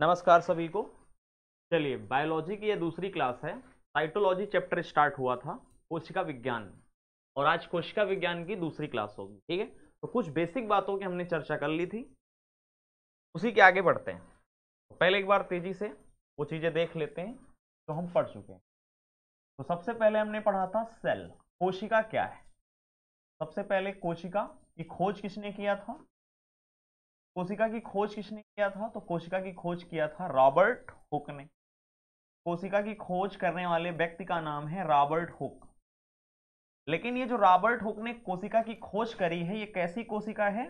नमस्कार सभी को चलिए बायोलॉजी की ये दूसरी क्लास है साइटोलॉजी चैप्टर स्टार्ट हुआ था कोशिका विज्ञान और आज कोशिका विज्ञान की दूसरी क्लास होगी ठीक है तो कुछ बेसिक बातों की हमने चर्चा कर ली थी उसी के आगे बढ़ते हैं तो पहले एक बार तेजी से वो चीज़ें देख लेते हैं तो हम पढ़ चुके हैं तो सबसे पहले हमने पढ़ा था सेल कोशिका क्या है सबसे पहले कोशिका की खोज किसने किया था कोशिका की खोज किसने किया था तो कोशिका की खोज किया था रॉबर्ट हुक ने कोशिका की खोज करने वाले व्यक्ति का नाम है रॉबर्ट हुक लेकिन ये जो रॉबर्ट हुक ने कोशिका की खोज करी है ये कैसी कोशिका है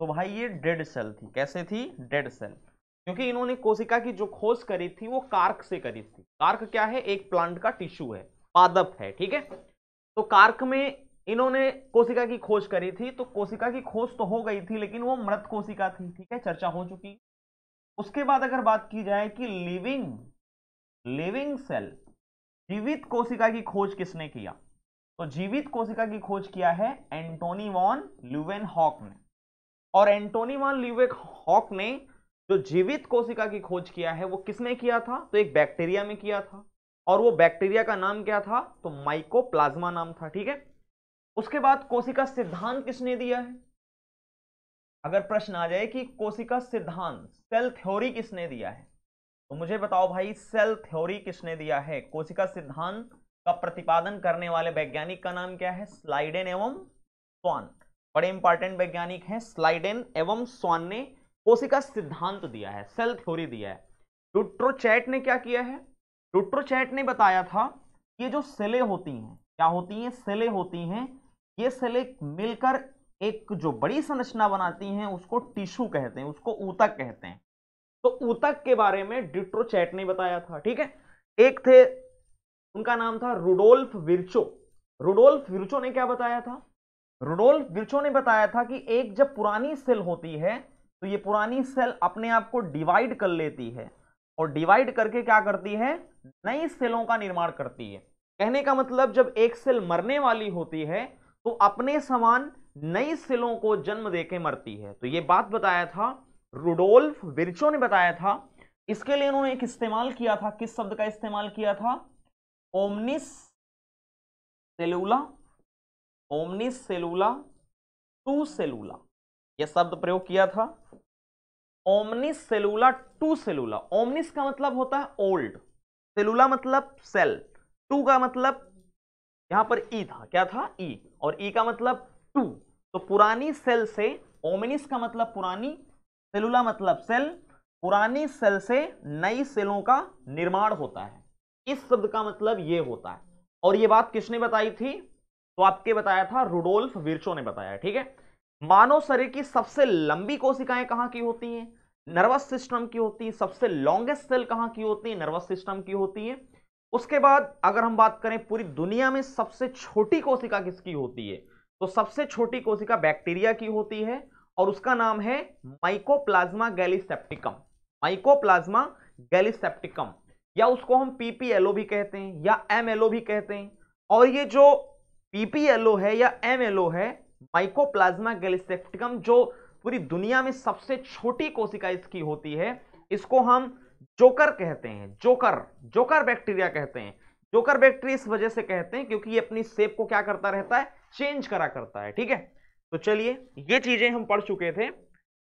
तो भाई ये डेड सेल थी कैसे थी डेड सेल क्योंकि इन्होंने कोशिका की जो खोज करी थी वो कार्क से करी थी कार्क क्या है एक प्लांट का टिश्यू है पादप है ठीक है तो कार्क में इन्होंने कोशिका की खोज करी थी तो कोशिका की खोज तो हो गई थी लेकिन वो मृत कोशिका थी ठीक है चर्चा हो चुकी उसके बाद अगर बात की जाए कि लिविंग लिविंग सेल जीवित कोशिका की खोज किसने किया तो जीवित कोशिका की खोज किया है एंटोनी वॉन ल्यूवेन हॉक ने और एंटोनी वॉन ल्यूवेक हॉक ने जो जीवित कोशिका की खोज किया है वो किसने किया था तो एक बैक्टीरिया में किया था और वो बैक्टीरिया का नाम क्या था तो माइकोप्लाज्मा नाम था ठीक है उसके बाद कोशिका सिद्धांत किसने दिया है अगर प्रश्न आ जाए कि कोशिका सिद्धांत सेल थ्योरी किसने दिया है तो मुझे बताओ भाई सेल थ्योरी किसने दिया है कोशिका सिद्धांत का प्रतिपादन करने वाले वैज्ञानिक का नाम क्या है स्लाइडेन एवं स्वान बड़े इंपॉर्टेंट वैज्ञानिक हैं स्लाइडेन एवं स्वान ने कोशिका सिद्धांत दिया है सेल थ्योरी दिया है डुट्रोचैट ने क्या किया है डुट्रोचैट ने बताया था ये जो सेलें होती हैं क्या होती हैं सेलें होती हैं ये सेलें मिलकर एक जो बड़ी संरचना बनाती हैं उसको टिश्यू कहते हैं उसको ऊतक कहते हैं तो ऊतक के बारे में डिट्रोचैट ने बताया था ठीक है एक थे उनका नाम था रुडोल्फ विर्चो रुडोल्फ विर्चो ने क्या बताया था रुडोल्फ विर्चो ने बताया था कि एक जब पुरानी सेल होती है तो ये पुरानी सेल अपने आप को डिवाइड कर लेती है और डिवाइड करके क्या करती है नई सेलों का निर्माण करती है कहने का मतलब जब एक सेल मरने वाली होती है तो अपने समान नई सिलों को जन्म देके मरती है तो ये बात बताया था रुडोल्फ विरचो ने बताया था इसके लिए उन्होंने एक इस्तेमाल किया था किस शब्द का इस्तेमाल किया था ओमनिस सेलूला ओमनिस सेलूला टू सेलूला यह शब्द प्रयोग किया था ओमनिस सेलूला टू सेलूला ओमनिस का मतलब होता है ओल्ड सेलूला मतलब सेल टू का मतलब यहां पर ई e था क्या था ई e। और ई e का मतलब टू तो पुरानी सेल से ओमिनिस का मतलब पुरानी सेलुला मतलब सेल पुरानी सेल से नई सेलों का निर्माण होता है इस शब्द का मतलब ये होता है और ये बात किसने बताई थी तो आपके बताया था रुडोल्फ विर्चो ने बताया ठीक है मानव शरीर की सबसे लंबी कोशिकाएं कहाँ की होती हैं नर्वस सिस्टम की होती है सबसे लॉन्गेस्ट सेल कहां की होती है नर्वस सिस्टम की होती है उसके बाद अगर हम बात करें पूरी दुनिया में सबसे छोटी कोशिका किसकी होती है तो सबसे छोटी कोशिका बैक्टीरिया की होती है और उसका नाम है माइकोप्लाज्मा गैलीसेप्टिकम माइकोप्लाज्मा गैलीसेप्टिकम या उसको हम पीपीएलओ भी कहते हैं या ओ भी कहते हैं और ये जो पीपीएलओ है या ओ है माइकोप्लाज्मा गैलीसेप्टिकम जो पूरी दुनिया में सबसे छोटी कोशिका इसकी होती है इसको हम जोकर कहते हैं जोकर जोकर बैक्टीरिया कहते हैं जोकर बैक्टीरिया इस वजह से कहते हैं क्योंकि ये अपनी सेप को क्या करता रहता है चेंज करा करता है ठीक है तो चलिए ये चीजें हम पढ़ चुके थे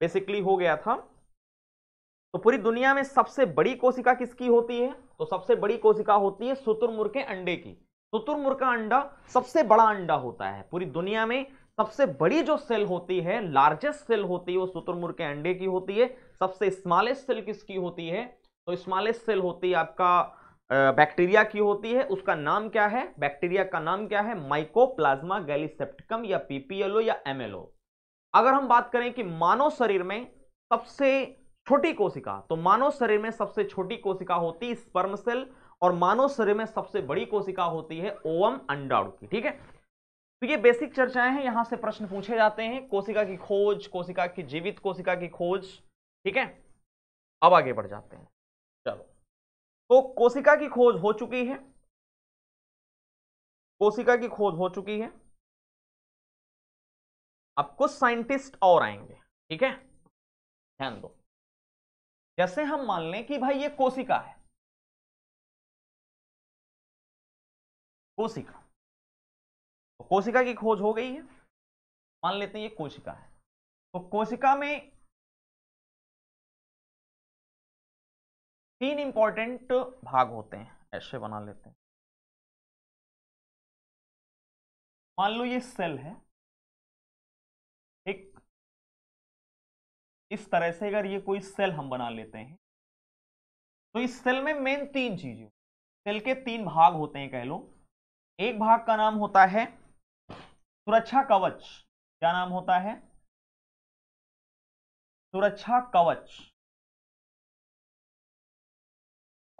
बेसिकली हो गया था तो पूरी दुनिया में सबसे बड़ी कोशिका किसकी होती है तो सबसे बड़ी कोशिका होती है शुतुरमुर्ग के अंडे की शुतुरमुर्ग का अंडा सबसे बड़ा अंडा होता है पूरी दुनिया में सबसे बड़ी जो सेल होती है लार्जेस्ट सेल होती है वो शुतुरमुर्ग के अंडे की होती है सबसे स्मॉलेस्ट सेल किसकी होती है तो स्मॉलेस्ट सेल होती है आपका बैक्टीरिया की होती है उसका नाम क्या है बैक्टीरिया का नाम क्या है माइकोप्लाज्मा गैलीसेप्टिकम या पीपीएलओ या एमएलओ अगर हम बात करें कि मानव शरीर में सबसे छोटी कोशिका तो मानव शरीर में सबसे छोटी कोशिका होती है स्पर्म सेल और मानव शरीर में सबसे बड़ी कोशिका होती है ओवम अंडाणु की ठीक है तो ये बेसिक चर्चाएं हैं यहां से प्रश्न पूछे जाते हैं कोशिका की खोज कोशिका की जीवित कोशिका की खोज ठीक है अब आगे बढ़ जाते हैं चलो तो कोशिका की खोज हो चुकी है कोशिका की खोज हो चुकी है अब कुछ साइंटिस्ट और आएंगे ठीक है ध्यान दो जैसे हम मान लें कि भाई ये कोशिका है कोशिका तो कोशिका की खोज हो गई है मान लेते हैं ये कोशिका है तो कोशिका में तीन इंपॉर्टेंट भाग होते हैं ऐसे बना लेते हैं मान लो ये सेल है एक इस तरह से अगर ये कोई सेल हम बना लेते हैं तो इस सेल में मेन तीन चीजें सेल के तीन भाग होते हैं कह लो एक भाग का नाम होता है सुरक्षा कवच क्या नाम होता है सुरक्षा कवच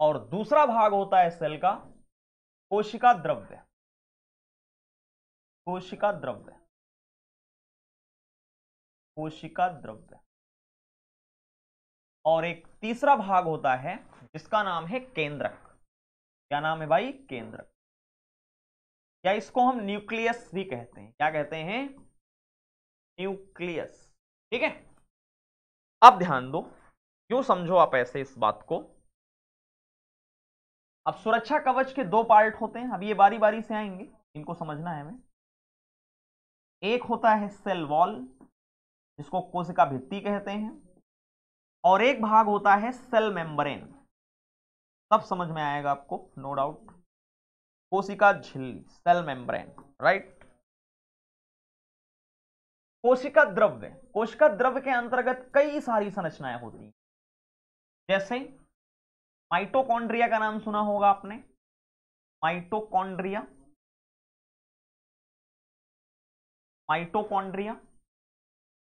और दूसरा भाग होता है सेल का कोशिका द्रव्य कोशिका द्रव्य कोशिका द्रव्य और एक तीसरा भाग होता है जिसका नाम है केंद्रक क्या नाम है भाई केंद्रक या इसको हम न्यूक्लियस भी कहते हैं क्या कहते हैं न्यूक्लियस ठीक है अब ध्यान दो क्यों समझो आप ऐसे इस बात को अब सुरक्षा कवच के दो पार्ट होते हैं अब ये बारी बारी से आएंगे इनको समझना है हमें एक होता है सेल वॉल जिसको कोशिका भित्ति कहते हैं और एक भाग होता है सेल मेम्ब्रेन सब समझ में आएगा आपको नो डाउट कोशिका झिल्ली सेल मेम्ब्रेन राइट कोशिका द्रव्य कोशिका द्रव्य के अंतर्गत कई सारी संरचनाएं होती हैं जैसे माइटोकॉन्ड्रिया का नाम सुना होगा आपने माइटोकॉन्ड्रिया माइटोकॉन्ड्रिया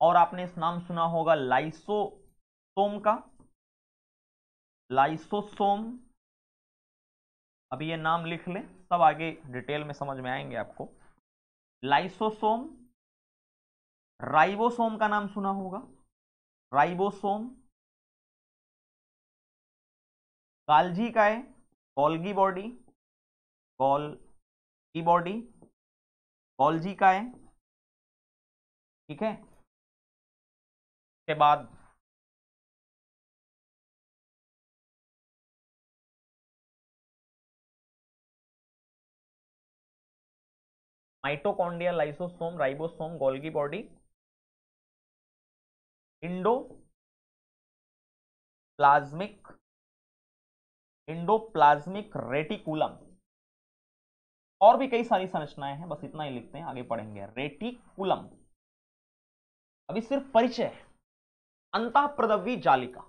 और आपने इस नाम सुना होगा लाइसोसोम का लाइसोसोम अभी ये नाम लिख ले सब आगे डिटेल में समझ में आएंगे आपको लाइसोसोम राइबोसोम का नाम सुना होगा राइबोसोम कालजी का है Golgi body Golgi body Golgi का है ठीक है के बाद mitochondria lysosome ribosome Golgi body endoplasmic endoplasmic reticulum और भी कई सारी संरचनाएं हैं बस इतना ही लिखते हैं आगे पढ़ेंगे रेटिकुलम अभी सिर्फ परिचय अंत प्रदवी जालिका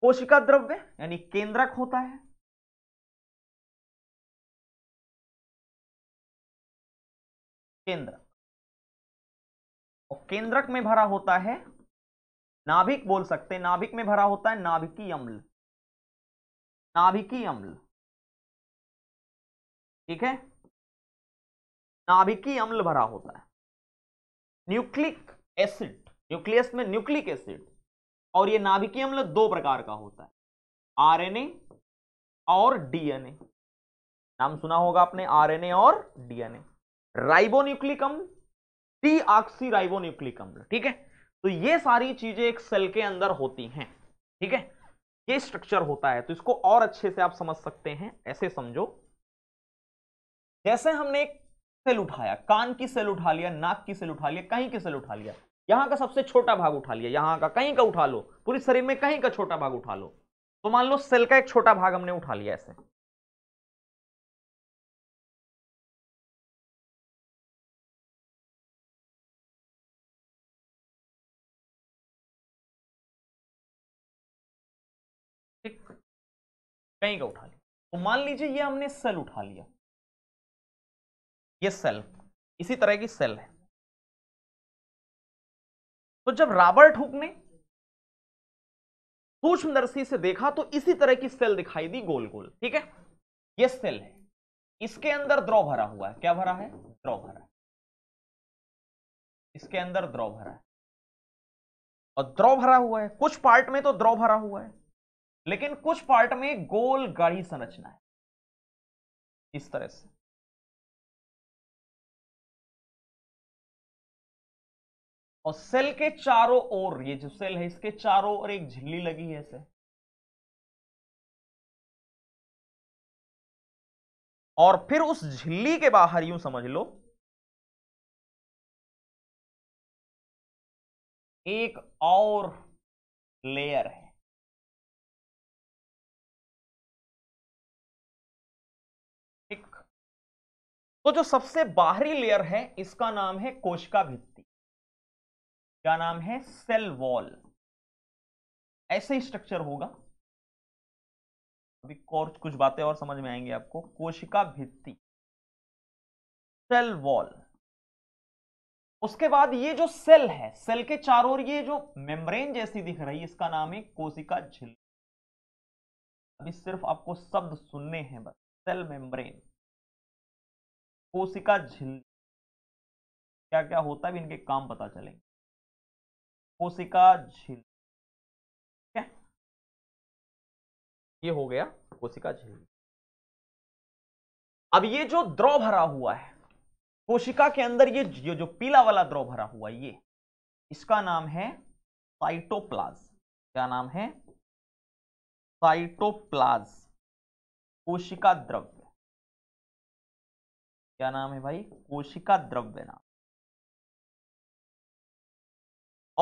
कोशिका द्रव्य यानी केंद्रक होता है केंद्रक और केंद्रक में भरा होता है नाभिक बोल सकते हैं नाभिक में भरा होता है नाभिकीय अम्ल नाभिकीय अम्ल ठीक है नाभिकीय अम्ल भरा होता है न्यूक्लिक एसिड न्यूक्लियस में न्यूक्लिक एसिड और ये नाभिकीय अम्ल दो प्रकार का होता है आरएनए और डीएनए नाम सुना होगा आपने आरएनए और डीएनए राइबोन्यूक्लिक अम्ल टी ऑक्सी राइबोन्यूक्लिक अम्ल ठीक है तो ये सारी चीजें एक सेल के अंदर होती हैं ठीक है थीके? ये स्ट्रक्चर होता है तो इसको और अच्छे से आप समझ सकते हैं ऐसे समझो जैसे हमने एक सेल उठाया कान की सेल उठा लिया नाक की सेल उठा लिया कहीं की सेल उठा लिया यहां का सबसे छोटा भाग उठा लिया यहां का कहीं का उठा लो पूरे शरीर में कहीं का छोटा भाग उठा लो तो मान लो सेल का एक छोटा भाग हमने उठा लिया ऐसे कहीं का उठा लिया तो मान लीजिए ये हमने सेल उठा लिया ये सेल इसी तरह की सेल है तो जब रॉबर्ट हुक ने सूक्ष्मदर्शी से देखा तो इसी तरह की सेल दिखाई दी गोल गोल ठीक है ये सेल है इसके अंदर द्रव भरा हुआ है क्या भरा है द्रव भरा है इसके अंदर द्रव भरा है और द्रव भरा हुआ है कुछ पार्ट में तो द्रव भरा हुआ है लेकिन कुछ पार्ट में गोल गाढ़ी संरचना है इस तरह से और सेल के चारों ओर ये जो सेल है इसके चारों ओर एक झिल्ली लगी है ऐसे और फिर उस झिल्ली के बाहर यूं समझ लो एक और लेयर है तो जो सबसे बाहरी लेयर है इसका नाम है कोशिका भित्ति क्या नाम है सेल वॉल ऐसे स्ट्रक्चर होगा अभी और कुछ बातें और समझ में आएंगे आपको कोशिका भित्ति सेल वॉल उसके बाद ये जो सेल है सेल के चारों ओर ये जो मेम्ब्रेन जैसी दिख रही है इसका नाम है कोशिका झिल्ली अभी सिर्फ आपको शब्द सुनने हैं बस सेल मेम्ब्रेन कोशिका झिल्ली क्या क्या होता है भी इनके काम पता चलेंगे कोशिका झिल्ली ठीक है ये हो गया कोशिका झिल्ली अब ये जो द्रव भरा हुआ है कोशिका के अंदर ये जो, जो पीला वाला द्रव भरा हुआ ये इसका नाम है साइटोप्लाज क्या नाम है साइटोप्लाज कोशिका द्रव्य क्या नाम है भाई कोशिका द्रव्य नाम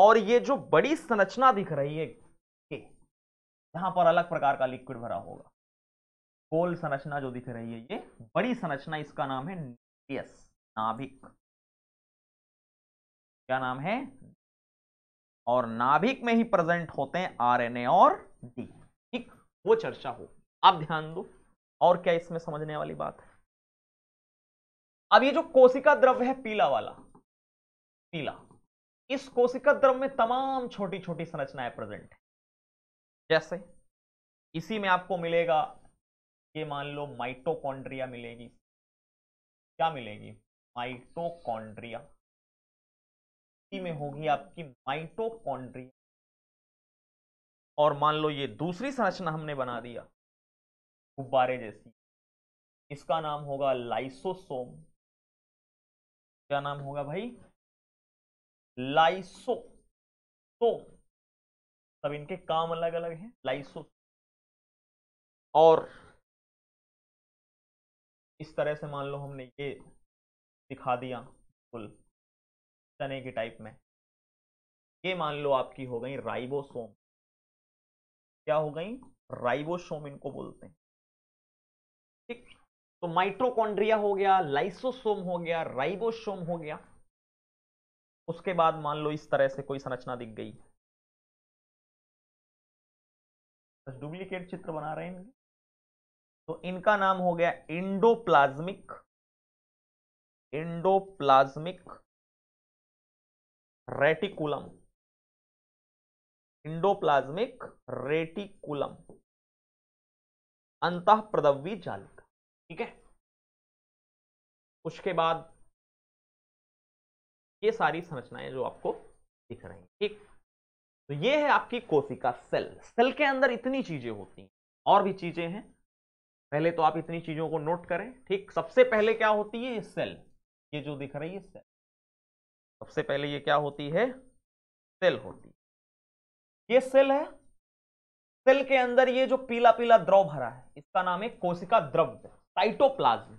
और ये जो बड़ी संरचना दिख रही है के यहां पर अलग प्रकार का लिक्विड भरा होगा कोल संरचना जो दिख रही है ये बड़ी संरचना इसका नाम है न्यूक्लियस नाभिक क्या नाम है और नाभिक में ही प्रेजेंट होते हैं आरएनए और डी ठीक वो चर्चा हो आप ध्यान दो और क्या इसमें समझने वाली बात है अब ये जो कोशिका द्रव्य है पीला वाला पीला इस कोशिका द्रव्य में तमाम छोटी छोटी संरचनाएं प्रेजेंट है जैसे इसी में आपको मिलेगा ये मान लो माइटोकॉन्ड्रिया मिलेगी क्या मिलेगी माइटोकॉन्ड्रिया इसी में होगी आपकी माइटोकॉन्ड्रिया और मान लो ये दूसरी संरचना हमने बना दिया गुब्बारे जैसी इसका नाम होगा लाइसोसोम क्या नाम होगा भाई लाइसो तो सब इनके काम अलग अलग हैं लाइसो और इस तरह से मान लो हमने ये दिखा दिया फुल चने के टाइप में ये मान लो आपकी हो गई राइबोसोम क्या हो गई राइबोसोम इनको बोलते हैं ठीक तो माइट्रोकॉन्ड्रिया हो गया लाइसोसोम हो गया राइबोसोम हो गया उसके बाद मान लो इस तरह से कोई संरचना दिख गई डुप्लीकेट चित्र बना रहे हैं तो इनका नाम हो गया endoplasmic endoplasmic reticulum endoplasmic reticulum अंत प्रदवी जाली ठीक है उसके बाद ये सारी संरचनाएं जो आपको दिख रही हैं ठीक तो ये है आपकी कोशिका सेल सेल के अंदर इतनी चीजें होती हैं और भी चीजें हैं पहले तो आप इतनी चीजों को नोट करें ठीक सबसे पहले क्या होती है ये सेल ये जो दिख रही है सेल सबसे पहले ये क्या होती है सेल होती है ये सेल है सेल के अंदर ये जो पीला पीला द्रव भरा है इसका नाम है कोशिका द्रव्य साइटोप्लाज्म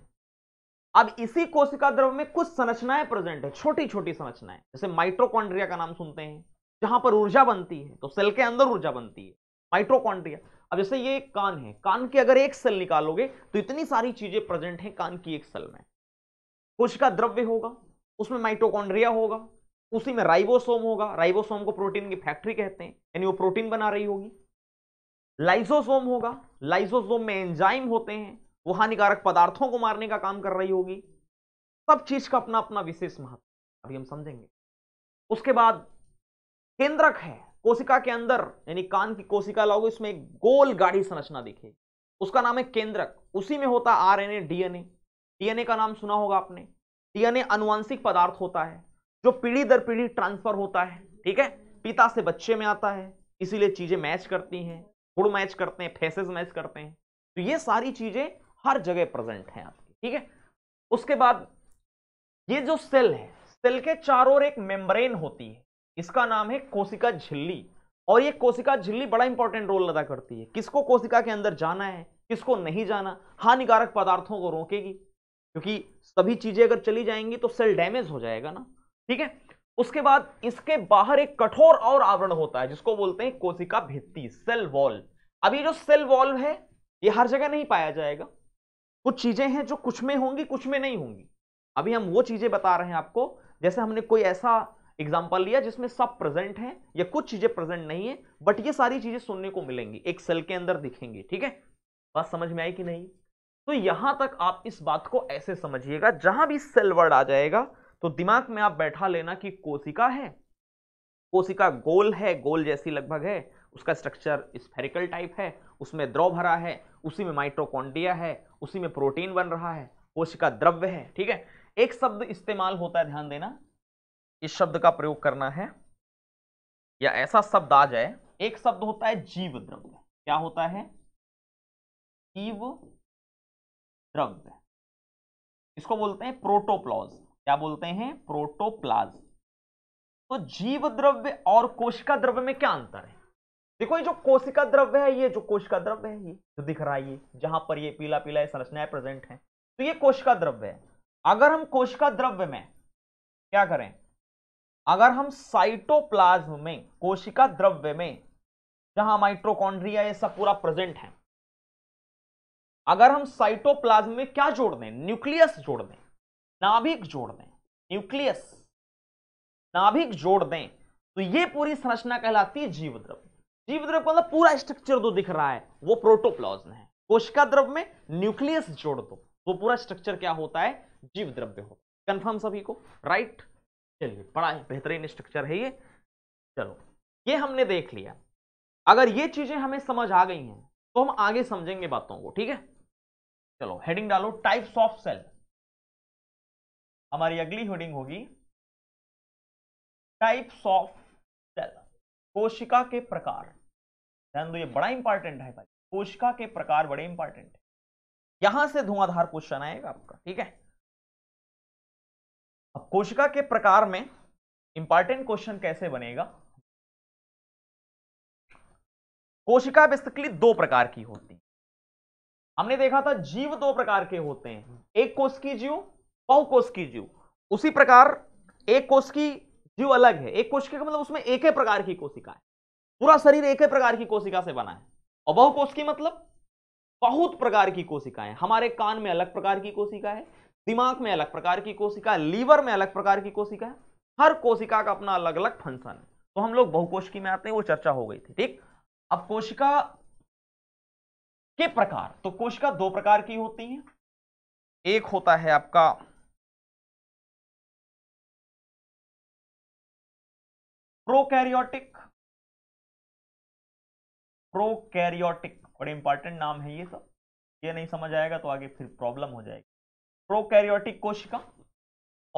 अब इसी कोशिका द्रव्य में कुछ संरचनाएं प्रेजेंट है छोटी छोटी संरचनाएं जैसे माइट्रोकॉन्ड्रिया का नाम सुनते हैं जहां पर ऊर्जा बनती है तो सेल के अंदर ऊर्जा बनती है माइट्रोकॉन्ड्रिया अब जैसे ये कान है कान के अगर एक सेल निकालोगे तो इतनी सारी चीजें प्रेजेंट हैं कान की एक सेल में कोशिका द्रव्य होगा उसमें माइट्रोकॉन्ड्रिया होगा उसी में राइबोसोम होगा राइबोसोम को प्रोटीन की फैक्ट्री कहते हैं यानी वो प्रोटीन बना रही होगी लाइसोसोम होगा लाइसोसोम में एंजाइम होते हैं वो हानिकारक पदार्थों को मारने का काम कर रही होगी सब चीज का अपना अपना विशेष महत्व अभी हम समझेंगे उसके बाद केंद्रक है कोशिका के अंदर यानी कान की कोशिका लाओगे इसमें एक गोल गाढ़ी संरचना दिखेगी उसका नाम है केंद्रक उसी में होता R N A DNA DNA का नाम सुना होगा आपने डीएनए अनुवांशिक पदार्थ होता है जो पीढ़ी दर पीढ़ी ट्रांसफर होता है ठीक है पिता से बच्चे में आता है इसीलिए चीजें मैच करती हैं गुड़ मैच करते हैं फेसेस मैच करते हैं तो ये सारी चीजें हर जगह प्रेजेंट है आपके ठीक है उसके बाद ये जो सेल है सेल के चारों ओर एक मेम्ब्रेन होती है इसका नाम है कोशिका झिल्ली और ये कोशिका झिल्ली बड़ा इंपॉर्टेंट रोल अदा करती है किसको कोशिका के अंदर जाना है किसको नहीं जाना हानिकारक पदार्थों को रोकेगी क्योंकि सभी चीजें अगर चली जाएंगी तो सेल डैमेज हो जाएगा ना ठीक है उसके बाद इसके बाहर एक कठोर और आवरण होता है जिसको बोलते हैं कोशिका भित्ती सेल वॉल्व अभी जो सेल वॉल्व है ये हर जगह नहीं पाया जाएगा कुछ चीज़ें हैं जो कुछ में होंगी कुछ में नहीं होंगी अभी हम वो चीज़ें बता रहे हैं आपको जैसे हमने कोई ऐसा एग्जाम्पल लिया जिसमें सब प्रेजेंट हैं या कुछ चीज़ें प्रेजेंट नहीं है बट ये सारी चीज़ें सुनने को मिलेंगी एक सेल के अंदर दिखेंगी ठीक है बात समझ में आई कि नहीं तो यहां तक आप इस बात को ऐसे समझिएगा जहां भी सेल वर्ड आ जाएगा तो दिमाग में आप बैठा लेना कि कोशिका है कोशिका गोल है गोल जैसी लगभग है उसका स्ट्रक्चर स्फेरिकल टाइप है उसमें द्रव भरा है उसी में माइट्रोकॉन्डिया है उसी में प्रोटीन बन रहा है कोशिका द्रव्य है ठीक है एक शब्द इस्तेमाल होता है ध्यान देना इस शब्द का प्रयोग करना है या ऐसा शब्द आ जाए एक शब्द होता है जीव द्रव्य क्या होता है जीव द्रव्य इसको बोलते हैं प्रोटोप्लॉज क्या बोलते हैं प्रोटोप्लाज तो जीव द्रव्य और कोशिका द्रव्य में क्या अंतर है देखो ये जो कोशिका द्रव्य है ये जो कोशिका द्रव्य है ये जो दिख रहा है ये जहां पर ये पीला पीला संरचनाएं प्रेजेंट है तो ये कोशिका द्रव्य है अगर हम कोशिका द्रव्य में क्या करें अगर हम साइटोप्लाज्म में कोशिका द्रव्य में जहां माइट्रोकॉन्ड्रिया ये सब पूरा प्रेजेंट है अगर हम साइटोप्लाज्म में क्या जोड़ दें न्यूक्लियस जोड़ दें नाभिक जोड़ दें न्यूक्लियस नाभिक जोड़ दें तो ये पूरी संरचना कहलाती है जीव द्रव्य जीव द्रव का पूरा स्ट्रक्चर जो दिख रहा है वो प्रोटोप्लाज्म है कोशिका द्रव में न्यूक्लियस जोड़ दो वो पूरा स्ट्रक्चर क्या होता है जीव द्रव्य हो कंफर्म सभी को राइट चलिए बड़ा बेहतरीन स्ट्रक्चर है ये चलो ये हमने देख लिया अगर ये चीजें हमें समझ आ गई हैं तो हम आगे समझेंगे बातों को ठीक है चलो हेडिंग डालो टाइप्स ऑफ सेल हमारी अगली हेडिंग होगी टाइप्स ऑफ सेल कोशिका के प्रकार ध्यान दो तो ये बड़ा इंपॉर्टेंट है भाई कोशिका के प्रकार बड़े इंपॉर्टेंट है यहां से धुआंधार क्वेश्चन आएगा आपका ठीक है अब कोशिका के प्रकार में इंपॉर्टेंट क्वेश्चन कैसे बनेगा कोशिका बेसिकली दो प्रकार की होती है हमने देखा था जीव दो प्रकार के होते हैं एक कोश की जीव बहु कोश की जीव उसी प्रकार एक कोश की जीव अलग है एक कोशिका मतलब उसमें एक ही प्रकार की कोशिका है पूरा शरीर एक ही प्रकार की कोशिका से बना है और बहु कोश की मतलब बहुत प्रकार की कोशिकाएं हमारे कान में अलग प्रकार की कोशिका है दिमाग में अलग प्रकार की कोशिका है लीवर में अलग प्रकार की कोशिका है हर कोशिका का अपना अलग अलग फंक्शन है तो हम लोग बहुकोशिकी में आते हैं वो चर्चा हो गई थी ठीक अब कोशिका के प्रकार तो कोशिका दो प्रकार की होती है एक होता है आपका प्रोकैरियोटिक प्रोकैरियोटिक बड़े इंपॉर्टेंट नाम है ये सब ये नहीं समझ आएगा तो आगे फिर प्रॉब्लम हो जाएगी प्रोकैरियोटिक कोशिका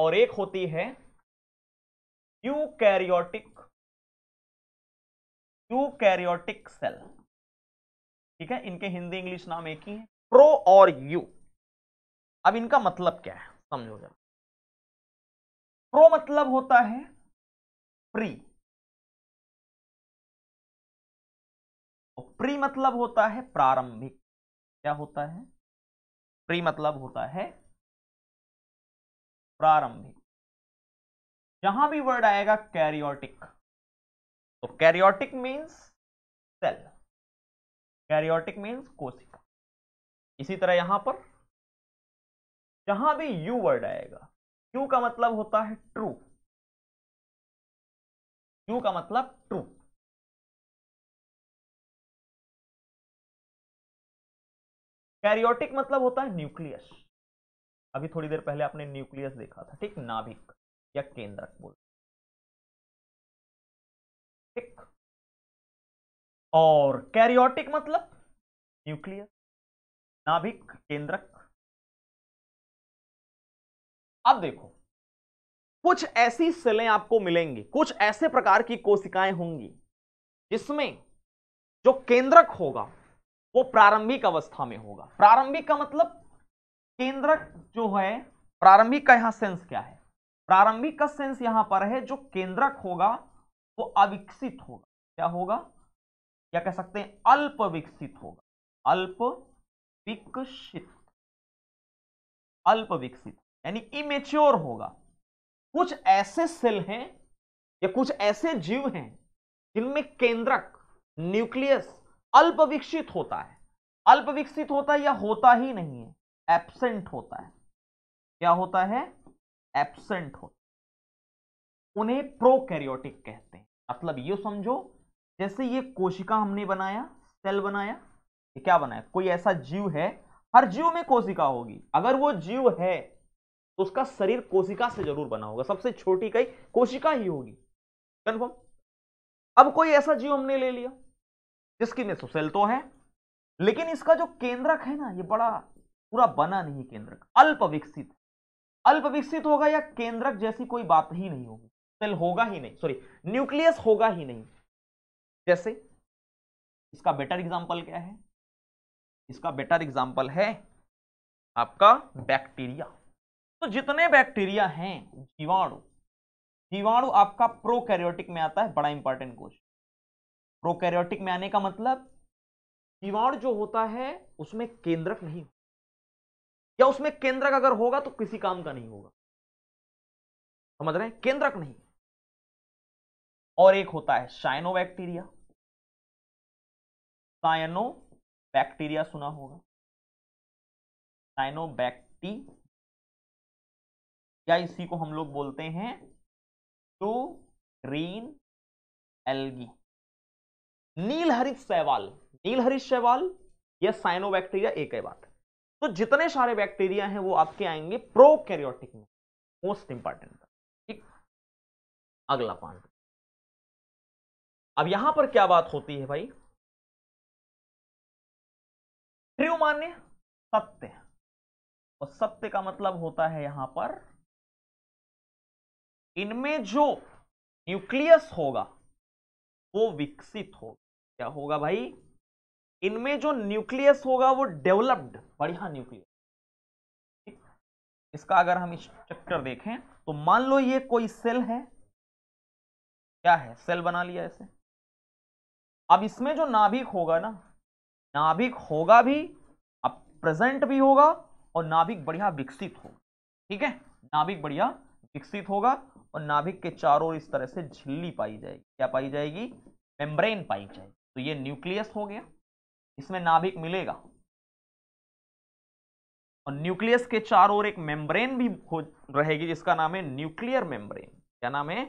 और एक होती है यूकैरियोटिक यूकैरियोटिक सेल ठीक है इनके हिंदी इंग्लिश नाम एक ही है प्रो और यू अब इनका मतलब क्या है समझो जरा प्रो मतलब होता है प्री और प्री मतलब होता है प्रारंभिक क्या होता है प्री मतलब होता है प्रारंभिक जहां भी वर्ड आएगा कैरियोटिक तो karyotic means cell karyotic means कोशिका इसी तरह यहां पर जहां भी यू वर्ड आएगा यू का मतलब होता है ट्रू यू का मतलब ट्रू कैरियोटिक मतलब होता है न्यूक्लियस अभी थोड़ी देर पहले आपने न्यूक्लियस देखा था ठीक नाभिक या केंद्रक बोल ठीक और कैरियोटिक मतलब न्यूक्लियस नाभिक केंद्रक अब देखो कुछ ऐसी सेलें आपको मिलेंगी कुछ ऐसे प्रकार की कोशिकाएं होंगी जिसमें जो केंद्रक होगा वो प्रारंभिक अवस्था में होगा प्रारंभिक का मतलब केंद्रक जो है प्रारंभिक का यहां सेंस क्या है प्रारंभिक का सेंस यहां पर है जो केंद्रक होगा वो अविकसित होगा क्या होगा या कह सकते हैं अल्प विकसित होगा अल्प विकसित अल्प विकसित यानी इमेच्योर होगा कुछ ऐसे सेल हैं या कुछ ऐसे जीव हैं जिनमें केंद्रक न्यूक्लियस अल्प विकसित होता है अल्प विकसित होता है या होता ही नहीं है एबसेंट होता है क्या होता है एबसेंट होता है उन्हें प्रोकैरियोटिक कहते हैं मतलब ये समझो जैसे ये कोशिका हमने बनाया सेल बनाया ये क्या बनाया कोई ऐसा जीव है हर जीव में कोशिका होगी अगर वो जीव है तो उसका शरीर कोशिका से जरूर बना होगा सबसे छोटी कई कोशिका ही होगी कन्फर्म अब कोई ऐसा जीव हमने ले लिया जिसकी में सुसेल तो है लेकिन इसका जो केंद्रक है ना ये बड़ा पूरा बना नहीं केंद्रक अल्प विकसित अल्प विकसित होगा या केंद्रक जैसी कोई बात ही नहीं होगी सेल होगा ही नहीं सॉरी न्यूक्लियस होगा ही नहीं जैसे इसका बेटर एग्जाम्पल क्या है इसका बेटर एग्जाम्पल है आपका बैक्टीरिया तो जितने बैक्टीरिया हैं जीवाणु जीवाणु आपका प्रोकैरियोटिक में आता है बड़ा इंपॉर्टेंट क्वेश्चन प्रोकैरियोटिक में आने का मतलब जीवाणु जो होता है उसमें केंद्रक नहीं या उसमें केंद्रक अगर होगा तो किसी काम का नहीं होगा समझ रहे हैं केंद्रक नहीं और एक होता है साइनोबैक्टीरिया साइनो बैक्टीरिया सुना होगा साइनोबैक्टी या इसी को हम लोग बोलते हैं टू ग्रीन एल्गी नीलहरित सहवाल नीलहरित सहवाल या साइनोबैक्टीरिया एक है बात तो जितने सारे बैक्टीरिया हैं वो आपके आएंगे प्रोकैरियोटिक में मोस्ट इंपॉर्टेंट ठीक अगला पॉइंट अब यहां पर क्या बात होती है भाई त्रिमान्य सत्य और सत्य का मतलब होता है यहां पर इनमें जो न्यूक्लियस होगा वो विकसित होगा क्या होगा भाई इनमें जो न्यूक्लियस होगा वो डेवलप्ड बढ़िया न्यूक्लियस इसका अगर हम स्ट्रक्चर देखें तो मान लो ये कोई सेल है क्या है सेल बना लिया ऐसे अब इसमें जो नाभिक होगा ना नाभिक होगा भी अब प्रेजेंट भी होगा और नाभिक बढ़िया विकसित होगा ठीक है नाभिक बढ़िया विकसित होगा और नाभिक के चारों ओर इस तरह से झिल्ली पाई जाएगी क्या पाई जाएगी मेम्ब्रेन पाई जाएगी तो ये न्यूक्लियस हो गया इसमें नाभिक मिलेगा और न्यूक्लियस के चारों ओर एक मेम्ब्रेन भी हो रहेगी जिसका नाम है न्यूक्लियर मेम्ब्रेन क्या नाम है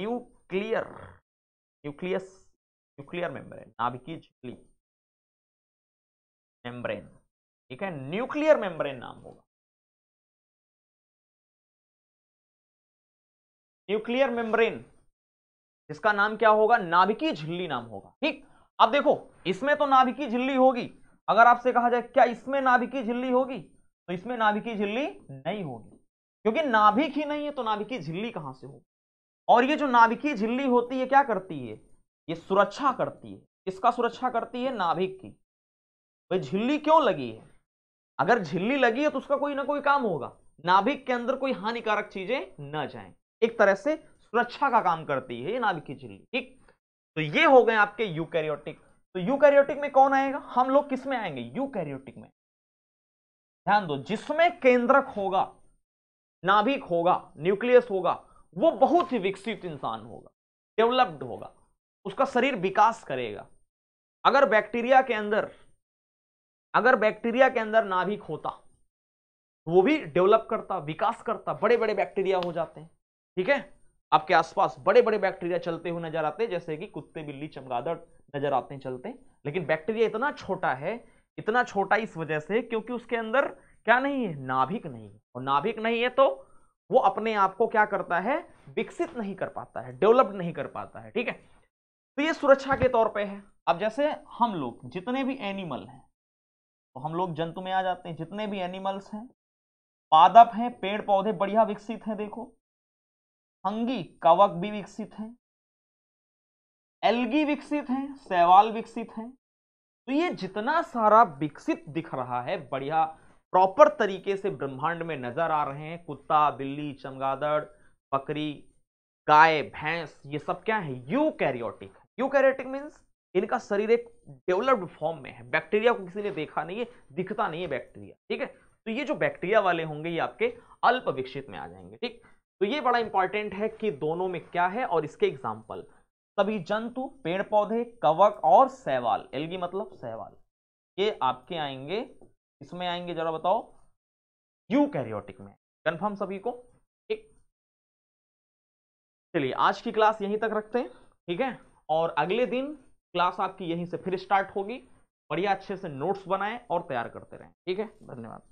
न्यूक्लियर न्यूक्लियस न्यूक्लियर मेम्ब्रेन नाभिकीय झिल्ली मेम्ब्रेन ठीक है न्यूक्लियर मेम्ब्रेन नाम होगा न्यूक्लियर मेम्ब्रेन इसका नाम क्या होगा नाभिकीय झिल्ली नाम होगा ठीक अब देखो इसमें तो नाभिकीय झिल्ली होगी अगर आपसे कहा जाए क्या इसमें नाभिकीय झिल्ली होगी तो इसमें नाभिकीय झिल्ली नहीं होगी क्योंकि नाभिक ही नहीं है तो नाभिकीय झिल्ली कहां से होगी और ये जो नाभिकीय झिल्ली होती है क्या करती है ये सुरक्षा करती है इसका सुरक्षा करती है नाभिक की तो झिल्ली क्यों लगी है अगर झिल्ली लगी है तो उसका कोई ना कोई काम होगा नाभिक के अंदर कोई हानिकारक चीजें न जाएं एक तरह से सुरक्षा का काम करती है ये नाभिकीय झिल्ली ठीक तो ये हो गए आपके यूकैरियोटिक तो यूकैरियोटिक में कौन आएगा हम लोग किस में आएंगे यूकैरियोटिक में ध्यान दो जिसमें केंद्रक होगा नाभिक होगा न्यूक्लियस होगा वो बहुत ही विकसित इंसान होगा डेवलप्ड होगा उसका शरीर विकास करेगा अगर बैक्टीरिया के अंदर अगर बैक्टीरिया के अंदर नाभिक होता वो भी डेवलप करता विकास करता बड़े बड़े बैक्टीरिया हो जाते हैं ठीक है आपके आसपास बड़े बड़े बैक्टीरिया चलते हुए नजर आते हैं जैसे कि कुत्ते बिल्ली चमगादड़ नजर आते हैं चलते लेकिन बैक्टीरिया इतना छोटा है इतना छोटा इस वजह से क्योंकि उसके अंदर क्या नहीं है नाभिक नहीं है और नाभिक नहीं है तो वो अपने आप को क्या करता है विकसित नहीं कर पाता है डेवलप्ड नहीं कर पाता है ठीक है तो ये सुरक्षा के तौर पे है अब जैसे हम लोग जितने भी एनिमल हैं तो हम लोग जंतु में आ जाते हैं जितने भी एनिमल्स हैं पादप हैं पेड़ पौधे बढ़िया विकसित हैं देखो फंगी कवक भी विकसित हैं एल्गी विकसित हैं सेवाल विकसित हैं तो ये जितना सारा विकसित दिख रहा है बढ़िया प्रॉपर तरीके से ब्रह्मांड में नजर आ रहे हैं कुत्ता बिल्ली चमगादड़ बकरी गाय भैंस ये सब क्या है eukaryotic eukaryotic means इनका शरीर एक डेवलप्ड फॉर्म में है बैक्टीरिया को किसी ने देखा नहीं है दिखता नहीं है बैक्टीरिया ठीक है तो ये जो बैक्टीरिया वाले होंगे ये आपके अल्प विकसित में आ जाएंगे ठीक तो ये बड़ा इंपॉर्टेंट है कि दोनों में क्या है और इसके एग्जाम्पल सभी जंतु पेड़ पौधे कवक और सहवाल एलगी मतलब सहवाल ये आपके आएंगे इसमें आएंगे जरा बताओ यू कैरियोटिक में कन्फर्म सभी को एक चलिए आज की क्लास यहीं तक रखते हैं ठीक है और अगले दिन क्लास आपकी यहीं से फिर स्टार्ट होगी बढ़िया अच्छे से नोट्स बनाएं और तैयार करते रहें ठीक है धन्यवाद